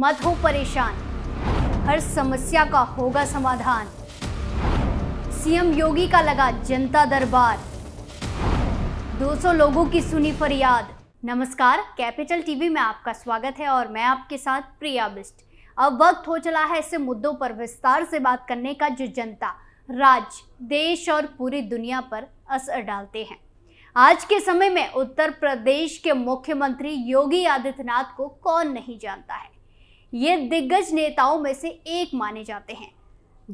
मत हो परेशान हर समस्या का होगा समाधान सीएम योगी का लगा जनता दरबार 200 लोगों की सुनी फरियाद नमस्कार कैपिटल टीवी में आपका स्वागत है और मैं आपके साथ प्रिया बिस्ट अब वक्त हो चला है ऐसे मुद्दों पर विस्तार से बात करने का जो जनता राज्य देश और पूरी दुनिया पर असर डालते हैं आज के समय में उत्तर प्रदेश के मुख्यमंत्री योगी आदित्यनाथ को कौन नहीं जानता है ये दिग्गज नेताओं में से एक माने जाते हैं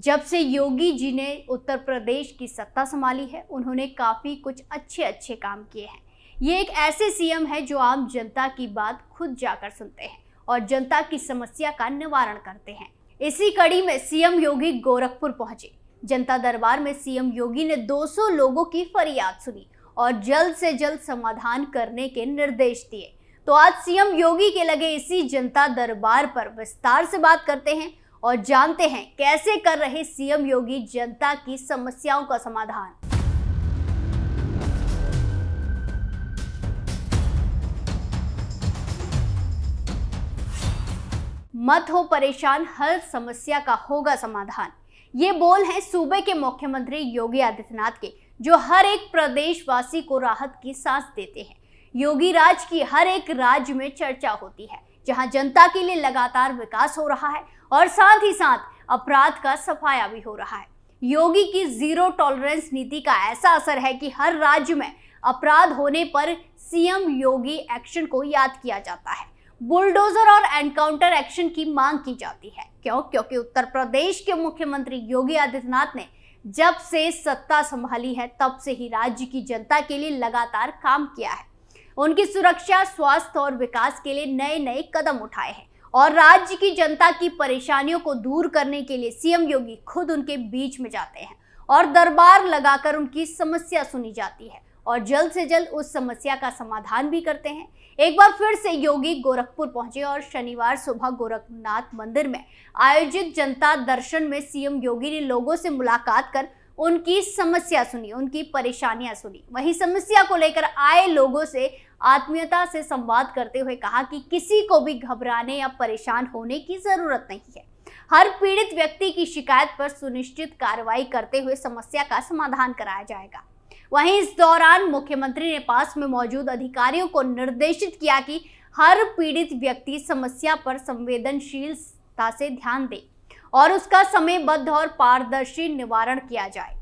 जब से योगी जी ने उत्तर प्रदेश की सत्ता संभाली है उन्होंने काफ़ी कुछ अच्छे अच्छे काम किए हैं ये एक ऐसे सीएम है जो आम जनता की बात खुद जाकर सुनते हैं और जनता की समस्या का निवारण करते हैं इसी कड़ी में सीएम योगी गोरखपुर पहुंचे जनता दरबार में सीएम योगी ने 200 लोगों की फरियाद सुनी और जल्द से जल्द समाधान करने के निर्देश दिए तो आज सीएम योगी के लगे इसी जनता दरबार पर विस्तार से बात करते हैं और जानते हैं कैसे कर रहे सीएम योगी जनता की समस्याओं का समाधान मत हो परेशान हर समस्या का होगा समाधान ये बोल है सूबे के मुख्यमंत्री योगी आदित्यनाथ के जो हर एक प्रदेशवासी को राहत की सांस देते हैं योगी राज की हर एक राज्य में चर्चा होती है जहां जनता के लिए लगातार विकास हो रहा है और साथ ही साथ अपराध का सफाया भी हो रहा है योगी की जीरो टॉलरेंस नीति का ऐसा असर है कि हर राज्य में अपराध होने पर सीएम योगी एक्शन को याद किया जाता है बुलडोजर और एनकाउंटर एक्शन की मांग की जाती है क्यों क्योंकि उत्तर प्रदेश के मुख्यमंत्री योगी आदित्यनाथ ने जब से सत्ता संभाली है तब से ही राज्य की जनता के लिए लगातार काम किया है उनकी सुरक्षा स्वास्थ्य और विकास के लिए नए नए कदम उठाए हैं और राज्य की जनता की परेशानियों को दूर करने के लिए सीएम योगी खुद उनके बीच में जाते हैं और दरबार लगाकर उनकी समस्या सुनी जाती है और जल्द से जल्द उस समस्या का समाधान भी करते हैं एक बार फिर से योगी गोरखपुर पहुंचे और शनिवार सुबह गोरखनाथ मंदिर में आयोजित जनता दर्शन में सीएम योगी ने लोगों से मुलाकात कर उनकी समस्या सुनी उनकी परेशानियां सुनी वही समस्या को लेकर आए लोगों से आत्मीयता से संवाद करते हुए कहा कि किसी को भी घबराने या परेशान होने की जरूरत नहीं है हर पीड़ित व्यक्ति की शिकायत पर सुनिश्चित कार्रवाई करते हुए समस्या का समाधान कराया जाएगा वहीं इस दौरान मुख्यमंत्री ने पास में मौजूद अधिकारियों को निर्देशित किया कि हर पीड़ित व्यक्ति समस्या पर संवेदनशीलता से ध्यान दे और उसका समयबद्ध और पारदर्शी निवारण किया जाए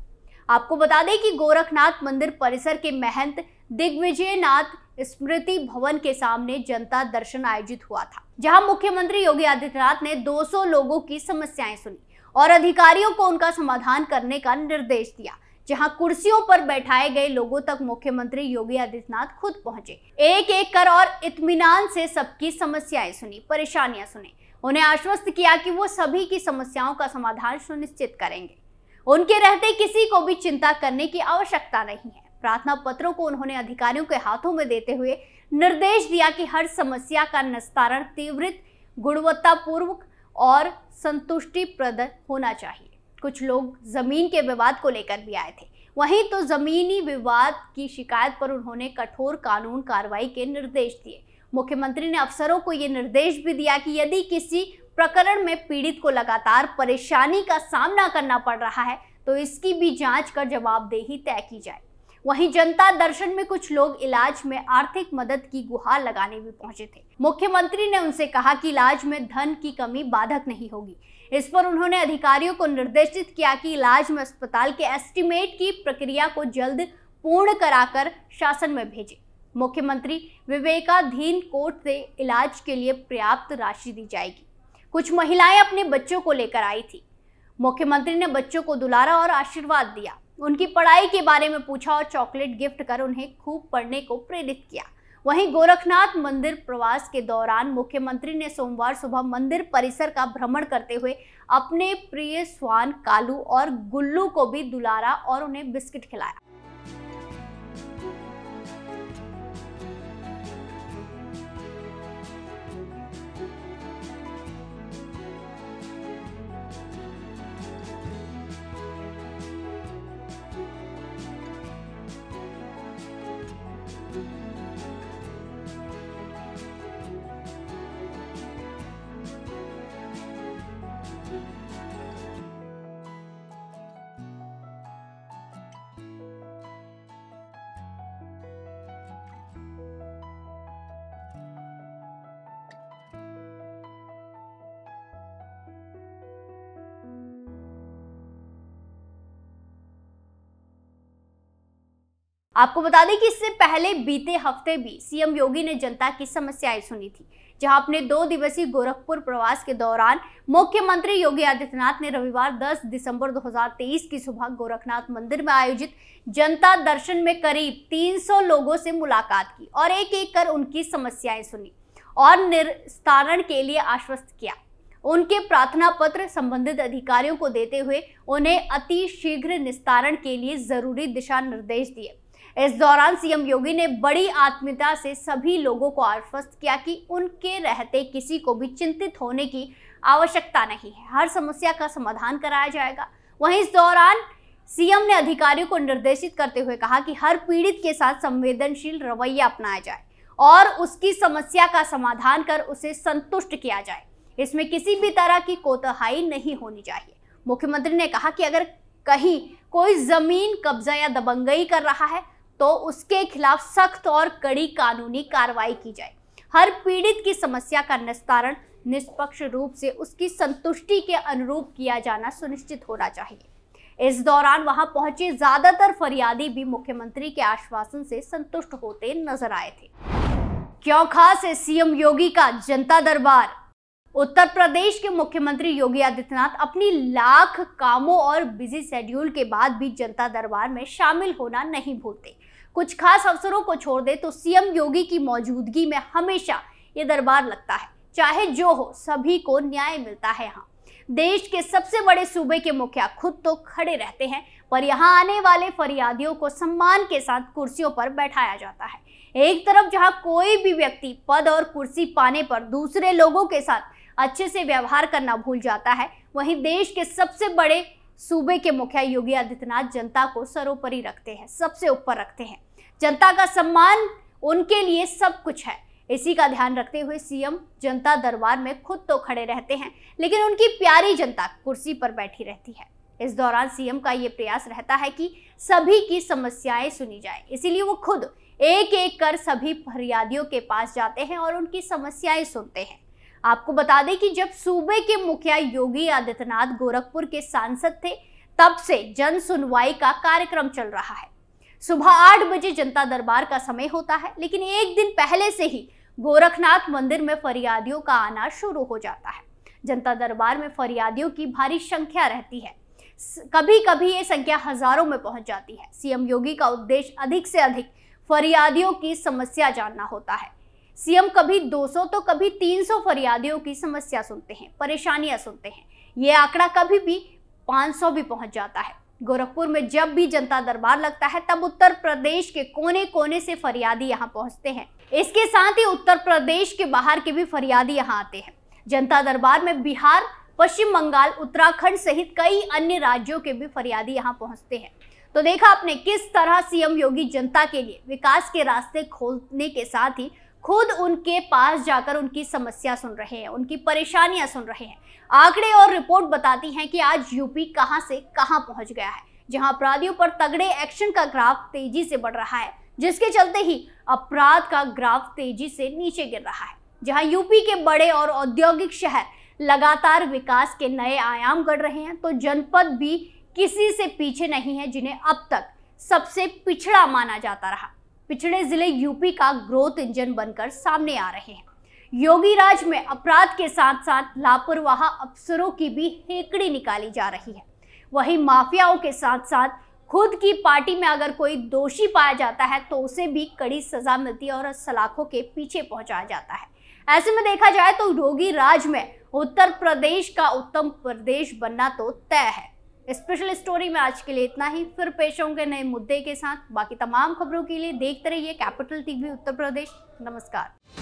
आपको बता दें कि गोरखनाथ मंदिर परिसर के महंत दिग्विजय नाथ स्मृति भवन के सामने जनता दर्शन आयोजित हुआ था जहां मुख्यमंत्री योगी आदित्यनाथ ने 200 लोगों की समस्याएं सुनी और अधिकारियों को उनका समाधान करने का निर्देश दिया जहां कुर्सियों पर बैठाए गए लोगों तक मुख्यमंत्री योगी आदित्यनाथ खुद पहुंचे एक एक कर और इतमान से सबकी समस्याएं सुनी परेशानियां सुनी उन्हें आश्वस्त किया कि वो सभी की समस्याओं का समाधान सुनिश्चित करेंगे उनके रहते किसी को भी चिंता करने की आवश्यकता नहीं है प्रार्थना पत्रों को उन्होंने अधिकारियों के हाथों में देते हुए निर्देश दिया कि हर समस्या का निस्तारण तीव्रित गुणवत्तापूर्वक और संतुष्टिप्रद होना चाहिए कुछ लोग जमीन के विवाद को लेकर भी आए थे वहीं तो जमीनी विवाद की शिकायत पर उन्होंने कठोर कानून कार्रवाई के निर्देश दिए मुख्यमंत्री ने अफसरों को ये निर्देश भी दिया कि यदि किसी प्रकरण में पीड़ित को लगातार परेशानी का सामना करना पड़ रहा है तो इसकी भी जांच कर जवाबदेही तय की जाए वहीं जनता दर्शन में कुछ लोग इलाज में आर्थिक मदद की गुहार लगाने भी पहुंचे थे मुख्यमंत्री ने उनसे कहा कि इलाज में धन की कमी बाधक नहीं होगी इस पर उन्होंने अधिकारियों को निर्देशित किया कि इलाज में अस्पताल के एस्टिमेट की प्रक्रिया को जल्द पूर्ण कराकर शासन में भेजे मुख्यमंत्री विवेकाधीन कोर्ट से इलाज के लिए पर्याप्त राशि दी जाएगी कुछ महिलाएं अपने बच्चों को लेकर आई थी मुख्यमंत्री ने बच्चों को दुलारा और आशीर्वाद दिया उनकी पढ़ाई के बारे में पूछा और चॉकलेट गिफ्ट कर उन्हें खूब पढ़ने को प्रेरित किया वहीं गोरखनाथ मंदिर प्रवास के दौरान मुख्यमंत्री ने सोमवार सुबह मंदिर परिसर का भ्रमण करते हुए अपने प्रिय स्वान कालू और गुल्लू को भी दुलारा और उन्हें बिस्किट खिलाया आपको बता दें कि इससे पहले बीते हफ्ते भी सीएम योगी ने जनता की समस्याएं सुनी थी जहां अपने दो दिवसीय गोरखपुर प्रवास के दौरान मुख्यमंत्री योगी आदित्यनाथ ने रविवार 10 दिसंबर 2023 की सुबह गोरखनाथ मंदिर में आयोजित जनता दर्शन में करीब 300 लोगों से मुलाकात की और एक एक कर उनकी समस्याएं सुनी और निस्तारण के लिए आश्वस्त किया उनके प्रार्थना पत्र संबंधित अधिकारियों को देते हुए उन्हें अति शीघ्र निस्तारण के लिए जरूरी दिशा निर्देश दिए इस दौरान सीएम योगी ने बड़ी आत्मीयता से सभी लोगों को आश्वस्त किया कि उनके रहते किसी को भी चिंतित होने की आवश्यकता नहीं है हर समस्या का समाधान कराया जाएगा वहीं इस दौरान सीएम ने अधिकारियों को निर्देशित करते हुए कहा कि हर पीड़ित के साथ संवेदनशील रवैया अपनाया जाए और उसकी समस्या का समाधान कर उसे संतुष्ट किया जाए इसमें किसी भी तरह की कोताही नहीं होनी चाहिए मुख्यमंत्री ने कहा कि अगर कहीं कोई जमीन कब्जा या दबंगई कर रहा है तो उसके खिलाफ सख्त और कड़ी कानूनी कार्रवाई की जाए हर पीड़ित की समस्या का निस्तारण निष्पक्ष रूप से उसकी संतुष्टि के अनुरूप किया जाना सुनिश्चित होना चाहिए इस दौरान वहां पहुंचे ज्यादातर फरियादी भी मुख्यमंत्री के आश्वासन से संतुष्ट होते नजर आए थे क्यों खास है सीएम योगी का जनता दरबार उत्तर प्रदेश के मुख्यमंत्री योगी आदित्यनाथ अपनी लाख कामों और बिजी शेड्यूल के बाद भी जनता दरबार में शामिल होना नहीं भूलते कुछ खास अवसरों को छोड़ दे तो सीएम योगी की मौजूदगी में हमेशा ये दरबार लगता है चाहे जो हो सभी को न्याय मिलता है यहाँ देश के सबसे बड़े सूबे के मुखिया खुद तो खड़े रहते हैं पर यहाँ आने वाले फरियादियों को सम्मान के साथ कुर्सियों पर बैठाया जाता है एक तरफ जहाँ कोई भी व्यक्ति पद और कुर्सी पाने पर दूसरे लोगों के साथ अच्छे से व्यवहार करना भूल जाता है वहीं देश के सबसे बड़े सूबे के मुखिया योगी आदित्यनाथ जनता को सरोपरि रखते हैं सबसे ऊपर रखते हैं जनता का सम्मान उनके लिए सब कुछ है इसी का ध्यान रखते हुए सीएम जनता दरबार में खुद तो खड़े रहते हैं लेकिन उनकी प्यारी जनता कुर्सी पर बैठी रहती है इस दौरान सीएम का ये प्रयास रहता है कि सभी की समस्याएं सुनी जाए इसीलिए वो खुद एक एक कर सभी फरियादियों के पास जाते हैं और उनकी समस्याएं सुनते हैं आपको बता दें कि जब सूबे के मुखिया योगी आदित्यनाथ गोरखपुर के सांसद थे तब से जन सुनवाई का कार्यक्रम चल रहा है सुबह आठ बजे जनता दरबार का समय होता है लेकिन एक दिन पहले से ही गोरखनाथ मंदिर में फरियादियों का आना शुरू हो जाता है जनता दरबार में फरियादियों की भारी संख्या रहती है कभी कभी ये संख्या हजारों में पहुंच जाती है सीएम योगी का उद्देश्य अधिक से अधिक फरियादियों की समस्या जानना होता है सीएम कभी 200 तो कभी 300 फरियादियों की समस्या सुनते हैं परेशानियां सुनते हैं ये आंकड़ा कभी भी 500 भी पहुंच जाता है गोरखपुर में जब भी जनता दरबार लगता है तब उत्तर प्रदेश के कोने कोने से फरियादी यहाँ पहुंचते हैं इसके साथ ही उत्तर प्रदेश के बाहर के भी फरियादी यहाँ आते हैं जनता दरबार में बिहार पश्चिम बंगाल उत्तराखंड सहित कई अन्य राज्यों के भी फरियादी यहाँ पहुंचते हैं तो देखा आपने किस तरह सीएम योगी जनता के लिए विकास के रास्ते खोलने के साथ ही खुद उनके पास जाकर उनकी समस्या सुन रहे हैं उनकी परेशानियां सुन रहे हैं आंकड़े और रिपोर्ट बताती हैं कि आज यूपी कहां से कहां पहुंच गया है जहां अपराधियों पर तगड़े एक्शन का ग्राफ तेजी से बढ़ रहा है जिसके चलते ही अपराध का ग्राफ तेजी से नीचे गिर रहा है जहां यूपी के बड़े और औद्योगिक शहर लगातार विकास के नए आयाम गढ़ रहे हैं तो जनपद भी किसी से पीछे नहीं है जिन्हें अब तक सबसे पिछड़ा माना जाता रहा पिछड़े जिले यूपी का ग्रोथ इंजन बनकर सामने आ रहे हैं योगी राज में अपराध के साथ साथ लापरवाह अफसरों की भी हेकड़ी निकाली जा रही है वहीं माफियाओं के साथ साथ खुद की पार्टी में अगर कोई दोषी पाया जाता है तो उसे भी कड़ी सजा मिलती है और सलाखों के पीछे पहुंचाया जाता है ऐसे में देखा जाए तो योगी राज में उत्तर प्रदेश का उत्तम प्रदेश बनना तो तय है स्पेशल स्टोरी में आज के लिए इतना ही फिर पेश होंगे नए मुद्दे के साथ बाकी तमाम खबरों के लिए देखते रहिए कैपिटल टीवी उत्तर प्रदेश नमस्कार